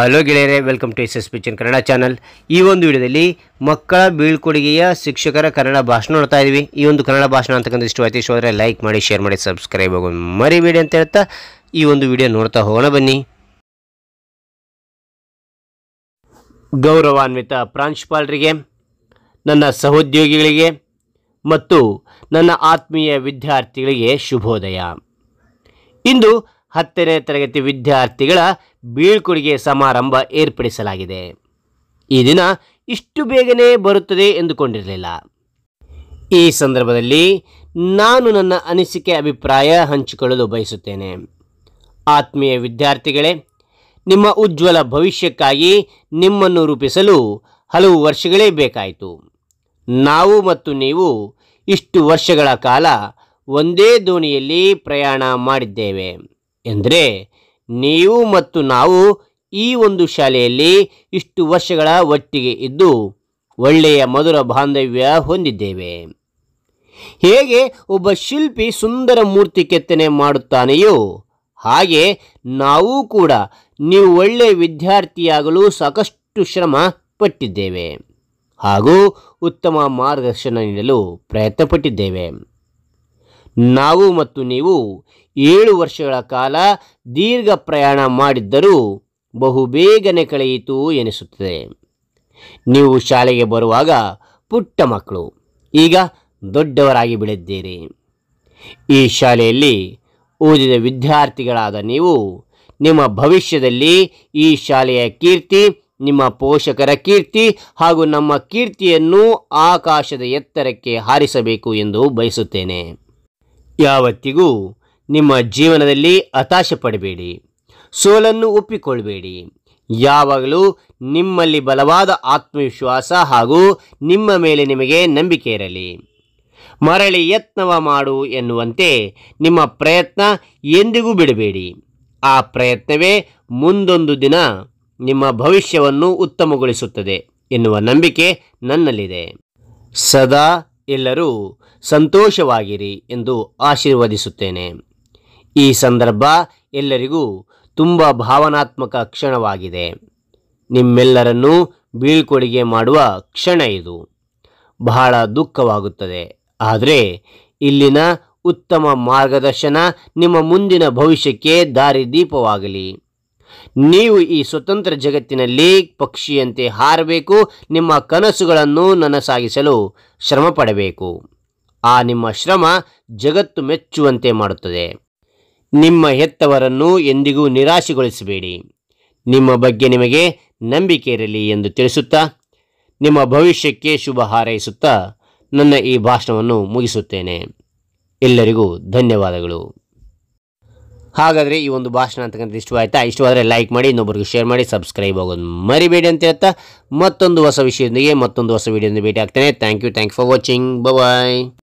hello ಗೆಳೆಯರೆ welcome to S S ಪಿಚನ್ Kannada channel ಈ ಒಂದು ವಿಡಿಯೋದಲ್ಲಿ ಮಕ್ಕಳ ಬೀಳ್ಕೊಡುಗೆಯ ಶಿಕ್ಷಕರ ಕನ್ನಡ ಭಾಷಣ ನೋಡ್ತಾ ಇದ್ದೀವಿ ಈ ಒಂದು ಕನ್ನಡ ಭಾಷಣ ಅಂತಕ್ಕಂಥ ಇಷ್ಟು ಆಯ್ತು ಇಷ್ಟವಾದರೆ ಲೈಕ್ ಮಾಡಿ ಶೇರ್ ಮಾಡಿ ಸಬ್ಸ್ಕ್ರೈಬ್ ಆಗಿ ಮರಿಬೇಡಿ ಅಂತ ಹೇಳ್ತಾ ಈ ಒಂದು ವಿಡಿಯೋ ನೋಡ್ತಾ ಹೋಗೋಣ ಬನ್ನಿ ಗೌರವಾನ್ವಿತ ಪ್ರಾಂಶುಪಾಲರಿಗೆ ನನ್ನ ಸಹೋದ್ಯೋಗಿಗಳಿಗೆ ಮತ್ತು ನನ್ನ ಆತ್ಮೀಯ ವಿದ್ಯಾರ್ಥಿಗಳಿಗೆ ಶುಭೋದಯ ಇಂದು ಹತ್ತನೇ ತರಗತಿ ವಿದ್ಯಾರ್ಥಿಗಳ ಬೀಳ್ಕೊಡುಗೆ ಸಮಾರಂಭ ಏರ್ಪಡಿಸಲಾಗಿದೆ ಈ ದಿನ ಇಷ್ಟು ಬೇಗನೆ ಬರುತ್ತದೆ ಎಂದುಕೊಂಡಿರಲಿಲ್ಲ ಈ ಸಂದರ್ಭದಲ್ಲಿ ನಾನು ನನ್ನ ಅನಿಸಿಕೆ ಅಭಿಪ್ರಾಯ ಹಂಚಿಕೊಳ್ಳಲು ಬಯಸುತ್ತೇನೆ ಆತ್ಮೀಯ ವಿದ್ಯಾರ್ಥಿಗಳೇ ನಿಮ್ಮ ಉಜ್ವಲ ಭವಿಷ್ಯಕ್ಕಾಗಿ ನಿಮ್ಮನ್ನು ರೂಪಿಸಲು ಹಲವು ವರ್ಷಗಳೇ ಬೇಕಾಯಿತು ನಾವು ಮತ್ತು ನೀವು ಇಷ್ಟು ವರ್ಷಗಳ ಕಾಲ ಒಂದೇ ದೋಣಿಯಲ್ಲಿ ಪ್ರಯಾಣ ಮಾಡಿದ್ದೇವೆ ಎಂದರೆ ನೀವು ಮತ್ತು ನಾವು ಈ ಒಂದು ಶಾಲೆಯಲ್ಲಿ ಇಷ್ಟು ವರ್ಷಗಳ ಒಟ್ಟಿಗೆ ಇದ್ದು ಒಳ್ಳೆಯ ಮಧುರ ಬಾಂಧವ್ಯ ಹೊಂದಿದ್ದೇವೆ ಹೇಗೆ ಒಬ್ಬ ಶಿಲ್ಪಿ ಸುಂದರ ಮೂರ್ತಿ ಕೆತ್ತನೆ ಮಾಡುತ್ತಾನೆಯೋ ಹಾಗೆ ನಾವು ಕೂಡ ನೀವು ಒಳ್ಳೆಯ ವಿದ್ಯಾರ್ಥಿಯಾಗಲು ಸಾಕಷ್ಟು ಶ್ರಮ ಪಟ್ಟಿದ್ದೇವೆ ಹಾಗೂ ಉತ್ತಮ ಮಾರ್ಗದರ್ಶನ ನೀಡಲು ಪ್ರಯತ್ನಪಟ್ಟಿದ್ದೇವೆ ನಾವು ಮತ್ತು ನೀವು ಏಳು ವರ್ಷಗಳ ಕಾಲ ದೀರ್ಘ ಪ್ರಯಾಣ ಮಾಡಿದ್ದರೂ ಬಹುಬೇಗನೆ ಕಳೆಯಿತು ಎನಿಸುತ್ತದೆ ನೀವು ಶಾಲೆಗೆ ಬರುವಾಗ ಪುಟ್ಟ ಮಕ್ಕಳು ಈಗ ದೊಡ್ಡವರಾಗಿ ಬೆಳೆದೀರಿ ಈ ಶಾಲೆಯಲ್ಲಿ ಓದಿದ ವಿದ್ಯಾರ್ಥಿಗಳಾದ ನೀವು ನಿಮ್ಮ ಭವಿಷ್ಯದಲ್ಲಿ ಈ ಶಾಲೆಯ ಕೀರ್ತಿ ನಿಮ್ಮ ಪೋಷಕರ ಕೀರ್ತಿ ಹಾಗೂ ನಮ್ಮ ಕೀರ್ತಿಯನ್ನು ಆಕಾಶದ ಎತ್ತರಕ್ಕೆ ಹಾರಿಸಬೇಕು ಎಂದು ಬಯಸುತ್ತೇನೆ ಯಾವತ್ತಿಗೂ ನಿಮ್ಮ ಜೀವನದಲ್ಲಿ ಹತಾಶೆ ಪಡಬೇಡಿ ಸೋಲನ್ನು ಒಪ್ಪಿಕೊಳ್ಳಬೇಡಿ ಯಾವಾಗಲೂ ನಿಮ್ಮಲ್ಲಿ ಬಲವಾದ ಆತ್ಮವಿಶ್ವಾಸ ಹಾಗೂ ನಿಮ್ಮ ಮೇಲೆ ನಿಮಗೆ ನಂಬಿಕೆ ಇರಲಿ ಮರಳಿ ಯತ್ನವ ಮಾಡು ಎನ್ನುವಂತೆ ನಿಮ್ಮ ಪ್ರಯತ್ನ ಎಂದಿಗೂ ಬಿಡಬೇಡಿ ಆ ಪ್ರಯತ್ನವೇ ಮುಂದೊಂದು ದಿನ ನಿಮ್ಮ ಭವಿಷ್ಯವನ್ನು ಉತ್ತಮಗೊಳಿಸುತ್ತದೆ ಎನ್ನುವ ನಂಬಿಕೆ ನನ್ನಲ್ಲಿದೆ ಸದಾ ಎಲ್ಲರೂ ಸಂತೋಷವಾಗಿರಿ ಎಂದು ಆಶೀರ್ವದಿಸುತ್ತೇನೆ ಈ ಸಂದರ್ಭ ಎಲ್ಲರಿಗೂ ತುಂಬ ಭಾವನಾತ್ಮಕ ಕ್ಷಣವಾಗಿದೆ ನಿಮ್ಮೆಲ್ಲರನ್ನೂ ಬೀಳ್ಕೊಡುಗೆ ಮಾಡುವ ಕ್ಷಣ ಇದು ಬಹಳ ದುಃಖವಾಗುತ್ತದೆ ಆದರೆ ಇಲ್ಲಿನ ಉತ್ತಮ ಮಾರ್ಗದರ್ಶನ ನಿಮ್ಮ ಮುಂದಿನ ಭವಿಷ್ಯಕ್ಕೆ ದಾರಿದೀಪವಾಗಲಿ ನೀವು ಈ ಸ್ವತಂತ್ರ ಜಗತ್ತಿನಲ್ಲಿ ಪಕ್ಷಿಯಂತೆ ಹಾರಬೇಕು ನಿಮ್ಮ ಕನಸುಗಳನ್ನು ನನಸಾಗಿಸಲು ಶ್ರಮ ಪಡಬೇಕು ಆ ನಿಮ್ಮ ಶ್ರಮ ಜಗತ್ತು ಮೆಚ್ಚುವಂತೆ ಮಾಡುತ್ತದೆ ನಿಮ್ಮ ಹೆತ್ತವರನ್ನು ಎಂದಿಗೂ ನಿರಾಶೆಗೊಳಿಸಬೇಡಿ ನಿಮ್ಮ ಬಗ್ಗೆ ನಿಮಗೆ ನಂಬಿಕೆ ಇರಲಿ ಎಂದು ತಿಳಿಸುತ್ತಾ ನಿಮ್ಮ ಭವಿಷ್ಯಕ್ಕೆ ಶುಭ ಹಾರೈಸುತ್ತಾ ನನ್ನ ಈ ಭಾಷಣವನ್ನು ಮುಗಿಸುತ್ತೇನೆ ಎಲ್ಲರಿಗೂ ಧನ್ಯವಾದಗಳು ಹಾಗಾದರೆ ಈ ಒಂದು ಭಾಷಣ ಅಂತಕ್ಕಂಥ ಇಷ್ಟವಾಯ್ತಾ ಇಷ್ಟವಾದರೆ ಲೈಕ್ ಮಾಡಿ ಇನ್ನೊಬ್ಬರಿಗೆ ಶೇರ್ ಮಾಡಿ ಸಬ್ಸ್ಕ್ರೈಬ್ ಆಗೋದು ಮರಿಬೇಡಿ ಅಂತ ಹೇಳ್ತಾ ಮತ್ತೊಂದು ಹೊಸ ವಿಷಯದೊಂದಿಗೆ ಮತ್ತೊಂದು ಹೊಸ ವಿಡಿಯೋದಿಂದ ಭೇಟಿ ಆಗ್ತೇನೆ thank you thank for watching bye